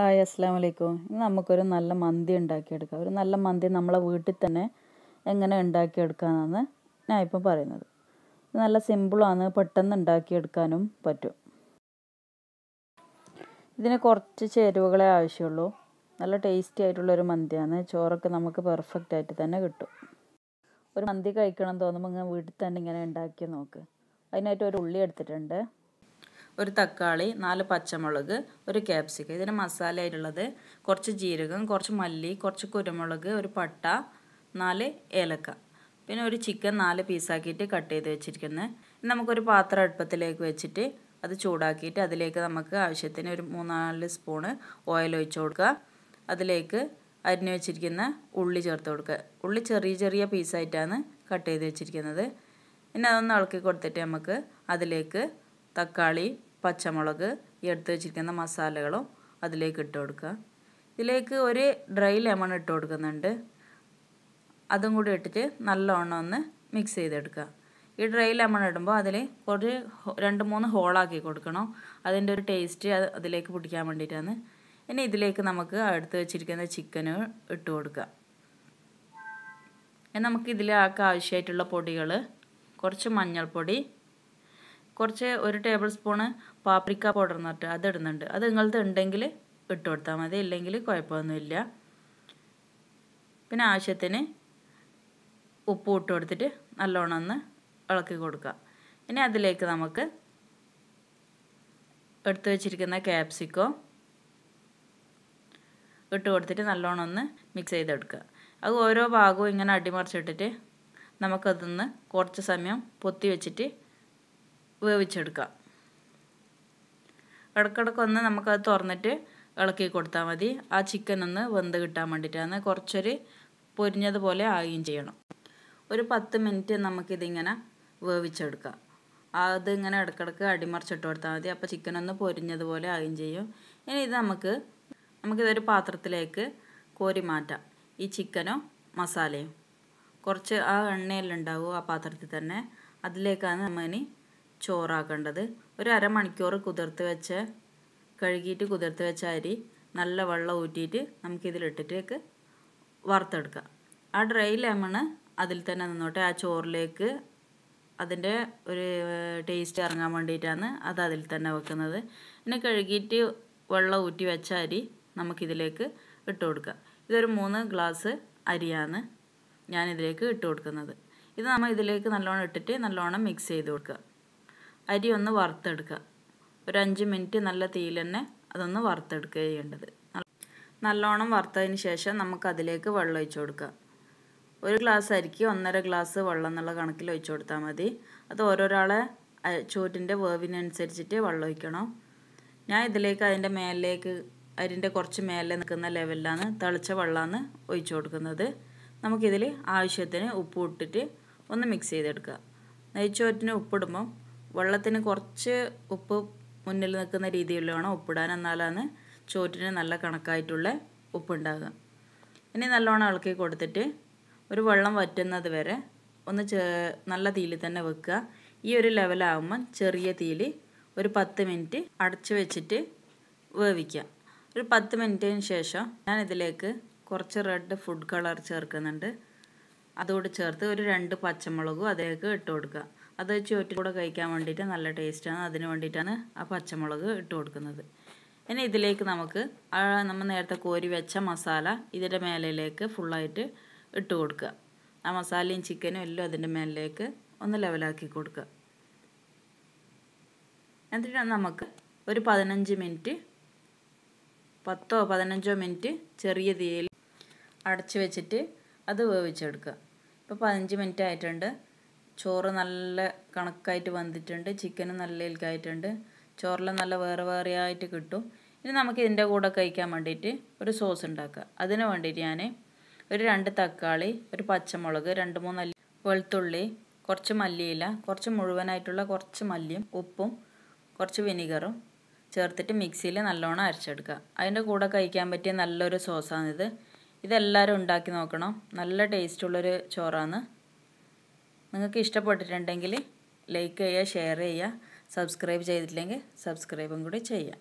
hi അസ്സാം വലൈക്കും ഇന്ന് നമുക്കൊരു നല്ല മന്തി ഉണ്ടാക്കിയെടുക്കാം ഒരു നല്ല മന്തി നമ്മളെ വീട്ടിൽ തന്നെ എങ്ങനെ ഉണ്ടാക്കിയെടുക്കാമെന്നാണ് ഞാൻ ഇപ്പം പറയുന്നത് നല്ല സിമ്പിളാണ് പെട്ടെന്ന് ഉണ്ടാക്കിയെടുക്കാനും പറ്റും ഇതിന് കുറച്ച് ചേരുവകളെ ആവശ്യമുള്ളൂ നല്ല ടേസ്റ്റി ആയിട്ടുള്ളൊരു മന്തിയാണ് ചോറൊക്കെ നമുക്ക് പെർഫെക്റ്റ് ആയിട്ട് തന്നെ കിട്ടും ഒരു മന്തി കഴിക്കണം തോന്നുമ്പോൾ ഇങ്ങനെ വീട്ടിൽ തന്നെ ഇങ്ങനെ ഉണ്ടാക്കി നോക്ക് അതിനായിട്ട് ഒരു ഉള്ളി എടുത്തിട്ടുണ്ട് ഒരു തക്കാളി നാല് പച്ചമുളക് ഒരു ക്യാപ്സിക്കം ഇതിന് മസാല ആയിട്ടുള്ളത് കുറച്ച് ജീരകം കുറച്ച് മല്ലി കുറച്ച് കുരുമുളക് ഒരു പട്ട നാല് ഏലക്ക പിന്നെ ഒരു ചിക്കൻ നാല് പീസാക്കിയിട്ട് കട്ട് ചെയ്ത് വെച്ചിരിക്കുന്നത് നമുക്കൊരു പാത്രം അടുപ്പത്തിലേക്ക് വെച്ചിട്ട് അത് ചൂടാക്കിയിട്ട് അതിലേക്ക് നമുക്ക് ആവശ്യത്തിന് ഒരു മൂന്നാല് സ്പൂണ് ഓയിൽ ഒഴിച്ചു കൊടുക്കുക അതിലേക്ക് അരിഞ്ഞു വെച്ചിരിക്കുന്ന ഉള്ളി ചേർത്ത് കൊടുക്കുക ഉള്ളി ചെറിയ ചെറിയ പീസായിട്ടാണ് കട്ട് ചെയ്ത് വെച്ചിരിക്കുന്നത് ഇനി അതൊന്ന് ഇളക്കി കൊടുത്തിട്ട് നമുക്ക് അതിലേക്ക് തക്കാളി പച്ചമുളക് ഈ എടുത്ത് വെച്ചിരിക്കുന്ന മസാലകളും അതിലേക്ക് ഇട്ട് കൊടുക്കുക ഇതിലേക്ക് ഒരു ഡ്രൈ ലെമൺ ഇട്ട് കൊടുക്കുന്നുണ്ട് അതും കൂടി ഇട്ടിട്ട് നല്ലോണം ഒന്ന് മിക്സ് ചെയ്തെടുക്കുക ഈ ഡ്രൈ ലെമൺ ഇടുമ്പോൾ അതിൽ കുറച്ച് രണ്ട് മൂന്ന് ഹോളാക്കി കൊടുക്കണം അതിൻ്റെ ഒരു ടേസ്റ്റ് അതിലേക്ക് പിടിക്കാൻ വേണ്ടിയിട്ടാണ് ഇനി ഇതിലേക്ക് നമുക്ക് എടുത്ത് വെച്ചിരിക്കുന്ന ചിക്കന് ഇട്ട് കൊടുക്കുക നമുക്ക് ഇതിലേക്ക് ആവശ്യമായിട്ടുള്ള പൊടികൾ കുറച്ച് മഞ്ഞൾപ്പൊടി കുറച്ച് ഒരു ടേബിൾ സ്പൂണ് പാപ്രിക്ക പൗഡർ എന്നിട്ട് അത് ഇടുന്നുണ്ട് അത് നിങ്ങളത് ഉണ്ടെങ്കിൽ ഇട്ട് കൊടുത്താൽ മതി ഇല്ലെങ്കിൽ കുഴപ്പമൊന്നുമില്ല പിന്നെ ആവശ്യത്തിന് ഉപ്പ് ഇട്ട് കൊടുത്തിട്ട് നല്ലോണം ഒന്ന് ഇളക്കി കൊടുക്കുക ഇനി അതിലേക്ക് നമുക്ക് എടുത്തു വെച്ചിരിക്കുന്ന ക്യാപ്സിക്കോ ഇട്ട് കൊടുത്തിട്ട് നല്ലോണം ഒന്ന് മിക്സ് ചെയ്തെടുക്കുക അത് ഓരോ ഭാഗവും ഇങ്ങനെ അടിമറിച്ചിട്ടിട്ട് നമുക്കതൊന്ന് കുറച്ച് സമയം പൊത്തി വെച്ചിട്ട് വേവിച്ചെടുക്കാം ഇടക്കിടക്ക് ഒന്ന് നമുക്കത് തുറന്നിട്ട് ഇളക്കി കൊടുത്താൽ മതി ആ ചിക്കൻ ഒന്ന് വെന്ത് കിട്ടാൻ വേണ്ടിയിട്ടാണ് കുറച്ചൊരു പൊരിഞ്ഞതുപോലെ ആകുകയും ചെയ്യണം ഒരു പത്ത് മിനിറ്റ് നമുക്കിതിങ്ങനെ വേവിച്ചെടുക്കാം അതിങ്ങനെ ഇടക്കിടക്ക് അടിമറിച്ചിട്ട് കൊടുത്താൽ മതി അപ്പോൾ ചിക്കൻ ഒന്ന് പൊരിഞ്ഞതുപോലെ ആകുകയും ചെയ്യും ഇനി ഇത് നമുക്ക് നമുക്കിതൊരു പാത്രത്തിലേക്ക് കോരി മാറ്റാം ഈ ചിക്കനും മസാലയും കുറച്ച് ആ എണ്ണയിലുണ്ടാവും ആ പാത്രത്തിൽ തന്നെ അതിലേക്കാണ് നമ്മൾ ഇനി ചോറാക്കേണ്ടത് ഒരു അരമണിക്കൂർ കുതിർത്ത് വെച്ച കഴുകിയിട്ട് കുതിർത്ത് വെച്ച അരി നല്ല വെള്ളം ഊറ്റിയിട്ട് നമുക്കിതിലിട്ടിട്ടേക്ക് വറുത്തെടുക്കാം ആ ഡ്രൈ ലെമണ് അതിൽ തന്നെ നിന്നോട്ടെ ആ ചോറിലേക്ക് അതിൻ്റെ ഒരു ടേസ്റ്റ് ഇറങ്ങാൻ വേണ്ടിയിട്ടാണ് അത് അതിൽ തന്നെ വെക്കുന്നത് പിന്നെ കഴുകിയിട്ട് വെള്ളം ഊറ്റി വെച്ച അരി നമുക്കിതിലേക്ക് ഇട്ട് കൊടുക്കുക ഇതൊരു മൂന്ന് ഗ്ലാസ് അരിയാണ് ഞാനിതിലേക്ക് ഇട്ട് കൊടുക്കുന്നത് ഇത് നമ്മൾ ഇതിലേക്ക് നല്ലോണം ഇട്ടിട്ട് നല്ലോണം മിക്സ് ചെയ്ത് കൊടുക്കുക അരി ഒന്ന് വറുത്തെടുക്കുക ഒരു അഞ്ച് മിനിറ്റ് നല്ല തീയിൽ തന്നെ അതൊന്ന് വറുത്തെടുക്കുക ചെയ്യേണ്ടത് നല്ലോണം വറുത്തതിന് ശേഷം നമുക്ക് അതിലേക്ക് വെള്ളം ഒഴിച്ചു കൊടുക്കുക ഒരു ഗ്ലാസ് അരിക്ക് ഒന്നര ഗ്ലാസ് വെള്ളം എന്നുള്ള കണക്കിൽ ഒഴിച്ചു കൊടുത്താൽ മതി അത് ഓരോരാളെ ചോറ്റിൻ്റെ വേവിനനുസരിച്ചിട്ട് വെള്ളം ഒഴിക്കണം ഞാൻ ഇതിലേക്ക് അതിൻ്റെ മേലിലേക്ക് അരിൻ്റെ കുറച്ച് മേലെ നിൽക്കുന്ന ലെവലിലാണ് തിളച്ച വെള്ളമാണ് ഒഴിച്ചു കൊടുക്കുന്നത് നമുക്കിതിൽ ആവശ്യത്തിന് ഉപ്പ് ഇട്ടിട്ട് ഒന്ന് മിക്സ് ചെയ്തെടുക്കുക നെയ്ച്ചോറ്റിന് ഉപ്പിടുമ്പം വെള്ളത്തിന് കുറച്ച് ഉപ്പ് മുന്നിൽ നിൽക്കുന്ന രീതിയിൽ വേണം ഉപ്പിടാൻ എന്നാലാണ് ചോറ്റിന് നല്ല കണക്കായിട്ടുള്ള ഉപ്പുണ്ടാകുക ഇനി നല്ലോണം ഇളക്കി കൊടുത്തിട്ട് ഒരു വെള്ളം വറ്റുന്നത് വരെ ഒന്ന് ചേ നല്ല തീയിൽ തന്നെ വെക്കുക ഈ ഒരു ലെവലാകുമ്പം ചെറിയ തീയിൽ ഒരു പത്ത് മിനിറ്റ് അടച്ചു വെച്ചിട്ട് വേവിക്കുക ഒരു പത്ത് മിനിറ്റിന് ശേഷം ഞാൻ ഇതിലേക്ക് കുറച്ച് റെഡ് ഫുഡ് കളർ ചേർക്കുന്നുണ്ട് അതോട് ചേർത്ത് ഒരു രണ്ട് പച്ചമുളകും അതിലേക്ക് ഇട്ട് കൊടുക്കുക അത് ചുവറ്റും കൂടെ കഴിക്കാൻ വേണ്ടിയിട്ട് നല്ല ടേസ്റ്റാണ് അതിന് വേണ്ടിയിട്ടാണ് ആ പച്ചമുളക് ഇട്ട് കൊടുക്കുന്നത് ഇനി ഇതിലേക്ക് നമുക്ക് നമ്മൾ നേരത്തെ കോരി വെച്ച മസാല ഇതിൻ്റെ മേലയിലേക്ക് ഫുള്ളായിട്ട് ഇട്ട് കൊടുക്കുക ആ മസാലയും ചിക്കനും എല്ലാം അതിൻ്റെ മേലിലേക്ക് ഒന്ന് ലെവലാക്കി കൊടുക്കുക എന്നിട്ട് നമുക്ക് ഒരു പതിനഞ്ച് മിനിറ്റ് പത്തോ പതിനഞ്ചോ മിനിറ്റ് ചെറിയ തീയിൽ അടച്ചു വെച്ചിട്ട് അത് വേവിച്ചെടുക്കുക ഇപ്പോൾ പതിനഞ്ച് മിനിറ്റ് ആയിട്ടുണ്ട് ചോറ് നല്ല കണക്കായിട്ട് വന്നിട്ടുണ്ട് ചിക്കനും നല്ല ഇൽക്കായിട്ടുണ്ട് ചോറിൽ നല്ല വേറെ വേറെ ആയിട്ട് കിട്ടും ഇനി നമുക്ക് ഇതിൻ്റെ കൂടെ കഴിക്കാൻ വേണ്ടിയിട്ട് ഒരു സോസ് ഉണ്ടാക്കുക അതിന് വേണ്ടിയിട്ട് ഞാൻ ഒരു രണ്ട് തക്കാളി ഒരു പച്ചമുളക് രണ്ട് മൂന്ന് അല്ലി വെളുത്തുള്ളി കുറച്ച് മല്ലിയില കുറച്ച് മുഴുവനായിട്ടുള്ള കുറച്ച് മല്ലിയും ഉപ്പും കുറച്ച് വിനീഗറും ചേർത്തിട്ട് മിക്സിയിൽ നല്ലോണം അരച്ചെടുക്കുക അതിൻ്റെ കൂടെ കഴിക്കാൻ പറ്റിയ നല്ലൊരു സോസാണിത് ഇതെല്ലാവരും ഉണ്ടാക്കി നോക്കണം നല്ല ടേസ്റ്റുള്ളൊരു ചോറാണ് നിങ്ങൾക്ക് ഇഷ്ടപ്പെട്ടിട്ടുണ്ടെങ്കിൽ ലൈക്ക് ചെയ്യുക ഷെയർ ചെയ്യുക സബ്സ്ക്രൈബ് ചെയ്തിട്ടില്ലെങ്കിൽ സബ്സ്ക്രൈബും കൂടി ചെയ്യാം